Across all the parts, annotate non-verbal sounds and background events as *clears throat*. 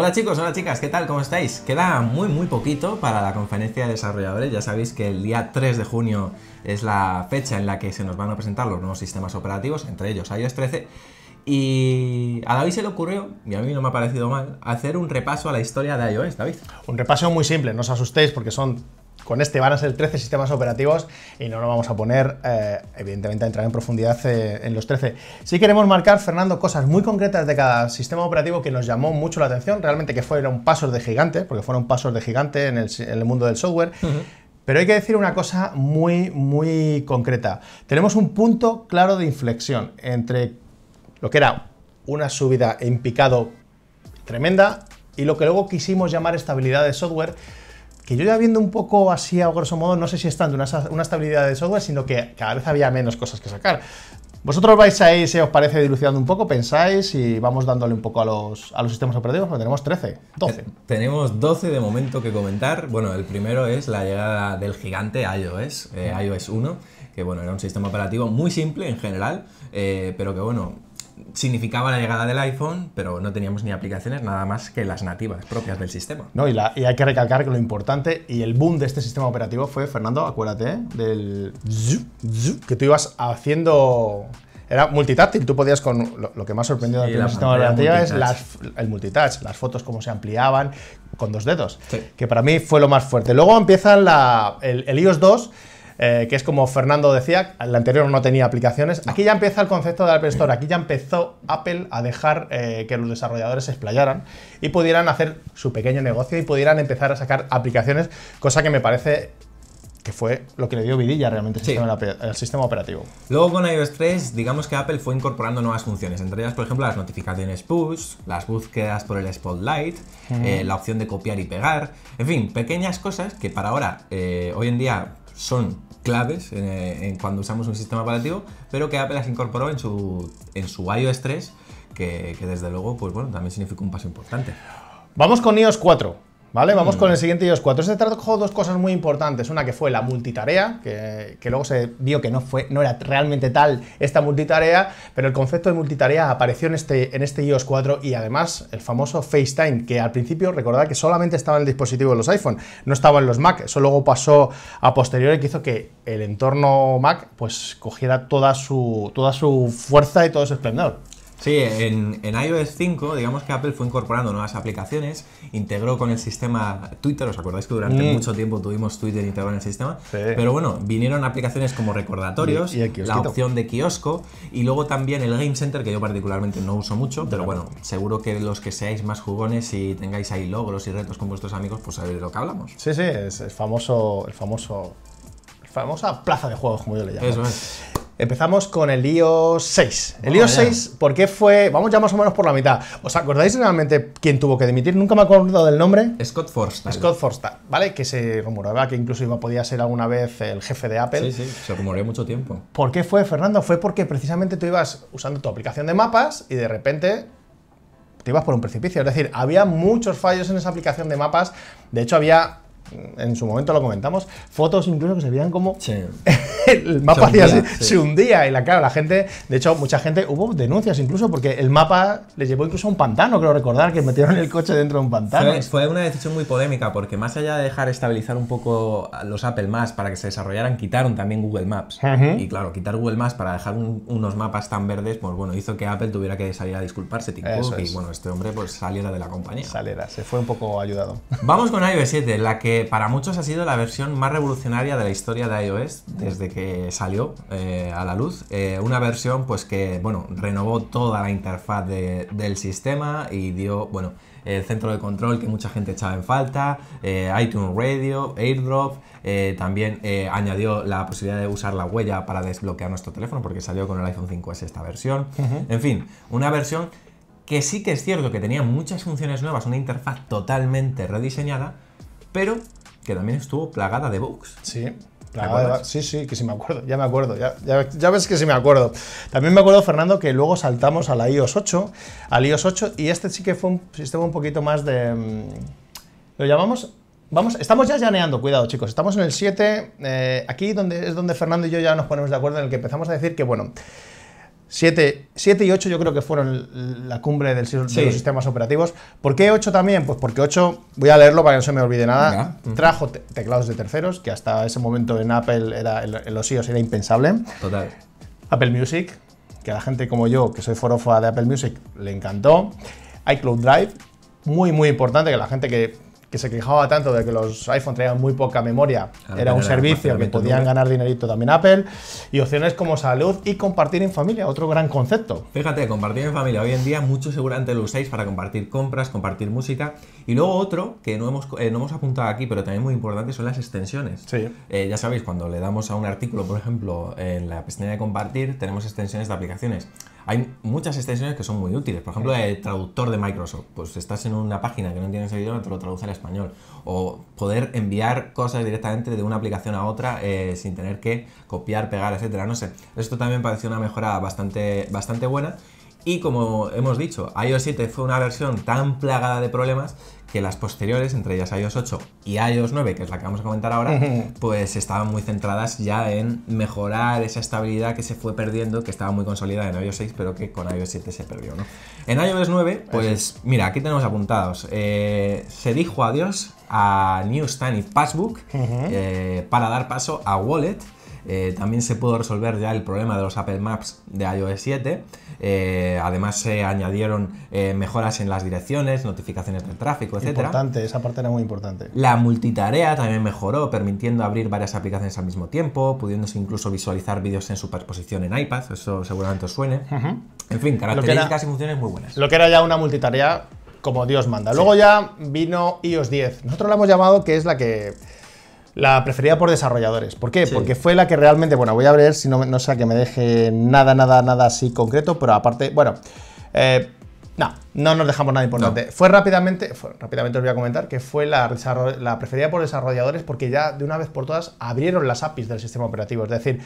Hola chicos, hola chicas, ¿qué tal? ¿Cómo estáis? Queda muy muy poquito para la conferencia de desarrolladores, ya sabéis que el día 3 de junio es la fecha en la que se nos van a presentar los nuevos sistemas operativos, entre ellos iOS 13, y a David se le ocurrió, y a mí no me ha parecido mal, hacer un repaso a la historia de iOS, David. Un repaso muy simple, no os asustéis porque son con este van a ser 13 sistemas operativos y no nos vamos a poner, eh, evidentemente, a entrar en profundidad eh, en los 13. Sí queremos marcar, Fernando, cosas muy concretas de cada sistema operativo que nos llamó mucho la atención, realmente que fueron pasos de gigante, porque fueron pasos de gigante en el, mundo del software. Pero hay que decir una cosa muy, muy concreta. Tenemos un punto claro de inflexión entre lo que era una subida en picado tremenda y lo que luego quisimos llamar estabilidad de software que yo ya viendo un poco así a grosso modo, no sé si están de una, estabilidad de software, sino que cada vez había menos cosas que sacar. Vosotros vais ahí, si os parece, dilucidando un poco, pensáis y vamos dándole un poco a los, sistemas operativos, porque tenemos 13, 12. Tenemos 12 de momento que comentar. Bueno, el primero es la llegada del gigante iOS, eh, iOS 1, que bueno, era un sistema operativo muy simple en general, eh, pero que bueno, significaba la llegada del iPhone, pero no teníamos ni aplicaciones nada más que las nativas propias del sistema. No, y, hay que recalcar que lo importante y el boom de este sistema operativo fue, Fernando, acuérdate, ¿eh? del que tú ibas haciendo era multitáctil, tú podías con lo, que más sorprendió de del sistema operativo es el multitouch, las fotos como se ampliaban con dos dedos, que para mí fue lo más fuerte. Luego empieza la, el, iOS 2 eh, que es como Fernando decía, el anterior no tenía aplicaciones. Aquí ya empieza el concepto de Apple Store, aquí ya empezó Apple a dejar eh, que los desarrolladores se explayaran y pudieran hacer su pequeño negocio y pudieran empezar a sacar aplicaciones, cosa que me parece que fue lo que le dio vidilla realmente al sistema, operativo. Luego con iOS 3, digamos que Apple fue incorporando nuevas funciones, entre ellas, por ejemplo, las notificaciones push, las búsquedas por el spotlight, eh, la opción de copiar y pegar, en fin, pequeñas cosas que para ahora, eh, hoy en día, son claves eh, en, cuando usamos un sistema operativo, pero que Apple las incorporó en su, en su iOS 3, que, desde luego, pues bueno, también significó un paso importante. Vamos con iOS 4. ¿Vale? Vamos con mm. el siguiente iOS 4. Este trajo dos cosas muy importantes. Una que fue la multitarea, que, que, luego se vio que no, fue, no era realmente tal esta multitarea, pero el concepto de multitarea apareció en este, en este iOS 4 y además el famoso FaceTime, que al principio recordad que solamente estaba en el dispositivo de los iPhone, no estaba en los Mac. Eso luego pasó a posteriori que hizo que el entorno Mac pues cogiera toda su, toda su fuerza y todo su esplendor. Sí, en, en, iOS 5, digamos que Apple fue incorporando nuevas aplicaciones, integró con el sistema Twitter, ¿os acordáis que durante mm. mucho tiempo tuvimos Twitter integrado en el sistema? Pero bueno, vinieron aplicaciones como recordatorios, la opción de kiosco y luego también el Game Center, que yo particularmente no uso mucho, pero bueno, seguro que los que seáis más jugones y tengáis ahí logros y retos con vuestros amigos, pues sabéis de lo que hablamos. Sí, sí, es el famoso, el famoso famosa plaza de juegos, como yo le llamo. Eso es. Empezamos con el iOS 6. El iOS 6, ¿por qué fue? Vamos ya más o menos por la mitad. ¿Os acordáis realmente quién tuvo que dimitir? Nunca me acuerdo del nombre. Scott Forstall. Scott Forstall, ¿vale? Que se rumoraba que incluso iba, podía ser alguna vez el jefe de Apple. Sí, sí, se rumoreó mucho tiempo. ¿Por qué fue, Fernando? Fue porque precisamente tú ibas usando tu aplicación de mapas y de repente te ibas por un precipicio. Es decir, había muchos fallos en esa aplicación de mapas. De hecho, había en su momento lo comentamos, fotos incluso que se veían como *laughs* el mapa se hundía, se, y la cara la gente, de hecho mucha gente, hubo denuncias incluso porque el mapa les llevó incluso a un pantano, creo recordar, que metieron el coche dentro de un pantano. Fue, una decisión muy polémica porque más allá de dejar estabilizar un poco los Apple Maps para que se desarrollaran, quitaron también Google Maps. Y claro, quitar Google Maps para dejar unos mapas tan verdes, pues bueno, hizo que Apple tuviera que salir a disculparse, y bueno, este hombre pues saliera de la compañía. Saliera, se fue un poco ayudado. Vamos con iOS 7, la que para muchos ha sido la versión más revolucionaria de la historia de iOS desde que salió eh, a la luz. Eh, una versión pues que bueno, renovó toda la interfaz del sistema y dio bueno, el centro de control que mucha gente echaba en falta, eh, iTunes Radio, AirDrop, también añadió la posibilidad de usar la huella para desbloquear nuestro teléfono porque salió con el iPhone 5S esta versión. En fin, una versión que sí que es cierto que tenía muchas funciones nuevas, una interfaz totalmente rediseñada, pero que también estuvo plagada de bugs. Sí. sí, sí, que sí me acuerdo, ya me acuerdo, ya, ves que sí me acuerdo. También me acuerdo, Fernando, que luego saltamos a la iOS 8, al iOS 8, y este sí que fue un sistema un poquito más de... Mm, lo llamamos Vamos, estamos ya llaneando, cuidado chicos, estamos en el 7, eh, aquí donde, es donde Fernando y yo ya nos ponemos de acuerdo en el que empezamos a decir que, bueno, 7, y 8 yo creo que fueron la cumbre del, de los sistemas operativos. ¿Por qué 8 también? Pues porque 8, voy a leerlo para que no se me olvide nada, trajo teclados de terceros, que hasta ese momento en Apple, era, en los iOS era impensable. Total. Apple Music, que a la gente como yo, que soy forofa de Apple Music, le encantó. iCloud Drive, muy muy importante, que la gente que que se quejaba tanto de que los iPhone traían muy poca memoria, ah, era un servicio que podían ganar dinerito también Apple, y opciones como salud y compartir en familia, otro gran concepto. Fíjate, compartir en familia, hoy en día mucho seguramente lo usáis para compartir compras, compartir música, y luego otro que no hemos, eh, no hemos apuntado aquí, pero también muy importante, son las extensiones. Eh, ya sabéis, cuando le damos a un artículo, por ejemplo, en la pestaña de compartir, tenemos extensiones de aplicaciones. Hay muchas extensiones que son muy útiles. Por ejemplo, el traductor de Microsoft. Pues estás en una página que no tienes el idioma, te lo traduce al español. O poder enviar cosas directamente de una aplicación a otra eh, sin tener que copiar, pegar, etcétera. No sé. Esto también pareció una mejora bastante, bastante buena. Y como hemos dicho, iOS 7 fue una versión tan plagada de problemas que las posteriores, entre ellas iOS 8 y iOS 9, que es la que vamos a comentar ahora, *laughs* pues estaban muy centradas ya en mejorar esa estabilidad que se fue perdiendo, que estaba muy consolidada en iOS 6, pero que con iOS 7 se perdió. ¿no? En iOS 9, pues mira, aquí tenemos apuntados. Eh, se dijo adiós a Newsstand y Passbook eh, para dar paso a Wallet eh, también se pudo resolver ya el problema de los Apple Maps de iOS 7. Eh, además se añadieron eh, mejoras en las direcciones, notificaciones del tráfico, etc. Importante, esa parte era muy importante. La multitarea también mejoró, permitiendo abrir varias aplicaciones al mismo tiempo, pudiéndose incluso visualizar vídeos en superposición en iPad, eso seguramente os suene. En fin, características y funciones muy buenas. Lo que era ya una multitarea como Dios manda. Luego ya vino iOS 10. Nosotros la hemos llamado que es la que la preferida por desarrolladores. ¿Por qué? Porque fue la que realmente, bueno, voy a ver si no, no sea que me deje nada, nada, nada así concreto, pero aparte, bueno, eh, no, no nos dejamos nada importante. Fue rápidamente, rápidamente os voy a comentar que fue la, la preferida por desarrolladores porque ya de una vez por todas abrieron las APIs del sistema operativo. Es decir,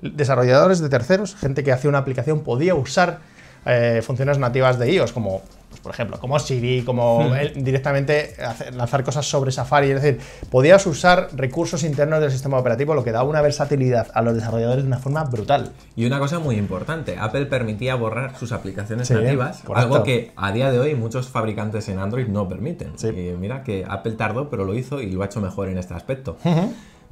desarrolladores de terceros, gente que hacía una aplicación, podía usar eh, funciones nativas de iOS, como por ejemplo, como Siri, como hmm. directamente lanzar cosas sobre Safari. Es decir, podías usar recursos internos del sistema operativo, lo que da una versatilidad a los desarrolladores de una forma brutal. Y una cosa muy importante, Apple permitía borrar sus aplicaciones nativas, algo que a día de hoy muchos fabricantes en Android no permiten. Y mira que Apple tardó, pero lo hizo y lo ha hecho mejor en este aspecto.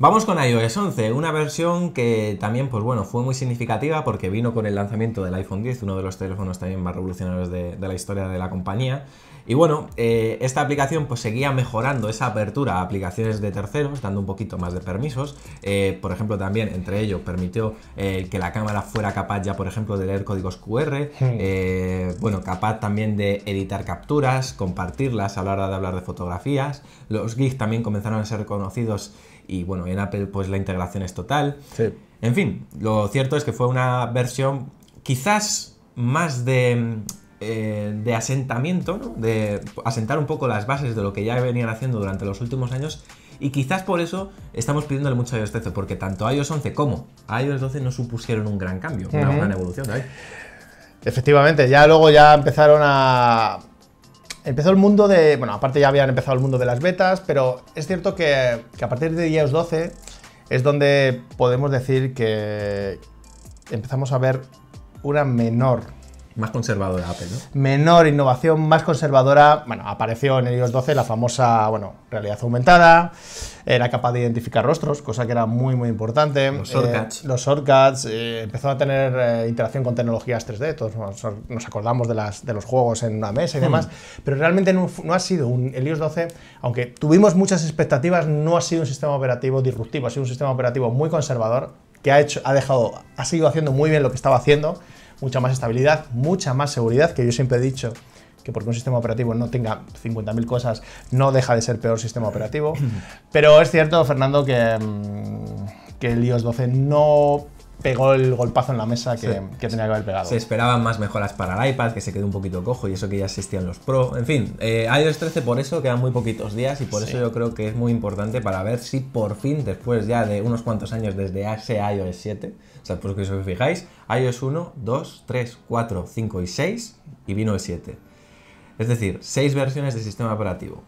Vamos con iOS 11, una versión que también, pues bueno, fue muy significativa porque vino con el lanzamiento del iPhone 10, uno de los teléfonos también más revolucionarios de, la historia de la compañía. Y bueno, eh, esta aplicación pues seguía mejorando esa apertura a aplicaciones de terceros, dando un poquito más de permisos. Eh, por ejemplo, también entre ellos permitió eh, que la cámara fuera capaz ya, por ejemplo, de leer códigos QR, hmm. bueno, capaz también de editar capturas, compartirlas a la hora de hablar de fotografías. Los GIF también comenzaron a ser conocidos y bueno, en Apple pues la integración es total. Sí. En fin, lo cierto es que fue una versión quizás más de, eh, asentamiento, de asentar un poco las bases de lo que ya venían haciendo durante los últimos años y quizás por eso estamos pidiéndole mucho a iOS 13, porque tanto iOS 11 como iOS 12 no supusieron un gran cambio, una gran evolución. Efectivamente, ya luego ya empezaron a empezó el mundo de. Bueno, aparte ya habían empezado el mundo de las betas, pero es cierto que, a partir de iOS 12 es donde podemos decir que empezamos a ver una menor más conservadora Apple, ¿no? Menor innovación, más conservadora. Bueno, apareció en el iOS 12 la famosa, bueno, realidad aumentada. Era capaz de identificar rostros, cosa que era muy, muy importante. Los shortcuts. Eh, los shortcuts. empezaron eh, empezó a tener eh, interacción con tecnologías 3D. Todos nos, acordamos de, las, de los juegos en una mesa y hmm. demás. Pero realmente no, ha sido un... El iOS 12, aunque tuvimos muchas expectativas, no ha sido un sistema operativo disruptivo. Ha sido un sistema operativo muy conservador, que ha, hecho, ha, dejado, ha seguido haciendo muy bien lo que estaba haciendo mucha más estabilidad, mucha más seguridad, que yo siempre he dicho que porque un sistema operativo no tenga 50.000 cosas, no deja de ser peor sistema operativo. *clears throat* Pero es cierto, Fernando, que, mm, que el iOS 12 no pegó el golpazo en la mesa que, tenía que haber pegado. Se esperaban más mejoras para el iPad, que se quedó un poquito cojo y eso que ya existían los Pro. En fin, eh, iOS 13 por eso quedan muy poquitos días y por eso yo creo que es muy importante para ver si por fin, después ya de unos cuantos años desde ese iOS 7, o sea, por que os fijáis, iOS 1, 2, 3, 4, 5 y 6 y vino el 7. Es decir, 6 versiones de sistema operativo.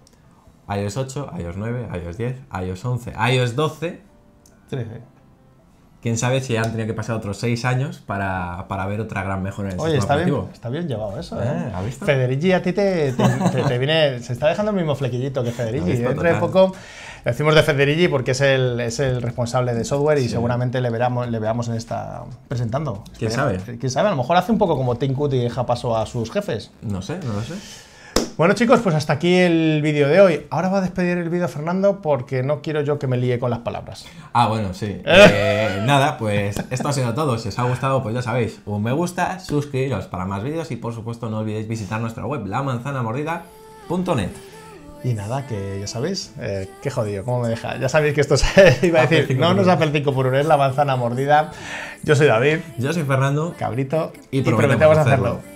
iOS 8, iOS 9, iOS 10, iOS 11, iOS 12 13 quién sabe si han tenido que pasar otros seis años para, para ver otra gran mejora en el Oye, está Bien, está bien llevado eso, ah, ¿eh? Federici, a ti te, te, viene... Se está dejando el mismo flequillito que *laughs* Federici. Dentro de poco... Decimos de Federici porque es el, es el responsable de software y seguramente le, veramos, le veamos en esta presentando. ¿Quién sabe? ¿Quién sabe? A lo mejor hace un poco como Tinkut y deja paso a sus jefes. No sé, no lo sé. Bueno chicos, pues hasta aquí el vídeo de hoy. Ahora va a despedir el vídeo Fernando porque no quiero yo que me líe con las palabras. Ah, bueno, sí. *laughs* Eh, nada, pues esto ha sido todo. Si os ha gustado, pues ya sabéis, un me gusta, suscribiros para más vídeos y por supuesto no olvidéis visitar nuestra web, lamanzanamordida.net. Y nada, que ya sabéis, eh, qué jodido, cómo me deja. Ya sabéis que esto se *laughs* iba a decir, no nos hace el por un es la manzana mordida. Yo soy David. Yo soy Fernando. Cabrito. Y prometemos, hacerlo.